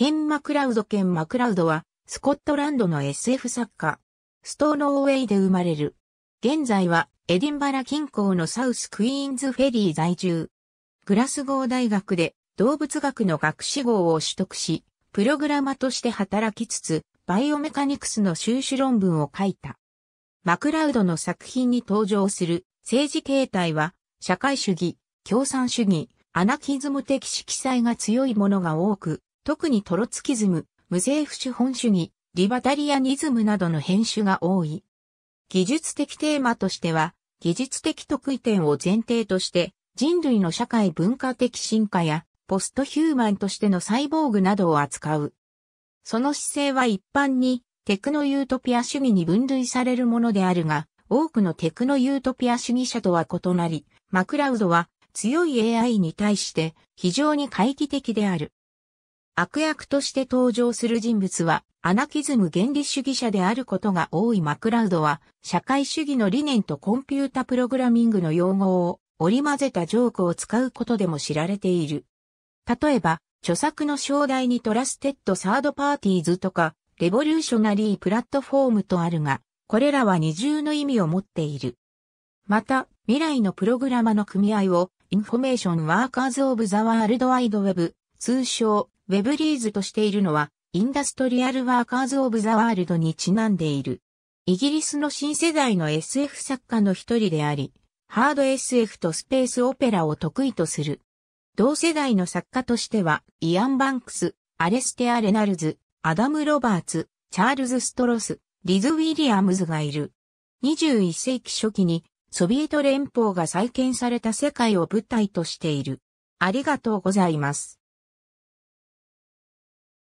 ケン・マクラウドケン・マクラウドは、スコットランドの SF 作家。ストーノーウェイで生まれる。現在は、エディンバラ近郊のサウスクイーンズフェリー在住。グラスゴー大学で動物学の学士号を取得し、プログラマとして働きつつ、バイオメカニクスの修士論文を書いた。マクラウドの作品に登場する政治形態は、社会主義、共産主義、アナキズム的色彩が強いものが多く、特にトロツキズム、無政府資本主義、リバタリアニズムなどの編集が多い。技術的テーマとしては、技術的特異点を前提として、人類の社会文化的進化や、ポストヒューマンとしてのサイボーグなどを扱う。その姿勢は一般に、テクノユートピア主義に分類されるものであるが、多くのテクノユートピア主義者とは異なり、マクラウドは強い AI に対して非常に懐疑的である。悪役として登場する人物は、アナキズム原理主義者であることが多いマクラウドは、社会主義の理念とコンピュータプログラミングの用語を織り交ぜたジョークを使うことでも知られている。例えば、著作の章題にトラステッドサードパーティーズとか、レボリューショナリープラットフォームとあるが、これらは二重の意味を持っている。また、未来のプログラマの組合を、インフォメーションワーカーズオブザワールドワイドウェブ、通称ウェブリーズとしているのは、インダストリアルワーカーズ・オブ・ザ・ワールドにちなんでいる。イギリスの新世代の SF 作家の一人であり、ハード SF とスペースオペラを得意とする。同世代の作家としては、イアン・バンクス、アレステア・レナルズ、アダム・ロバーツ、チャールズ・ストロス、リズ・ウィリアムズがいる。21世紀初期に、ソビエト連邦が再建された世界を舞台としている。ありがとうございます。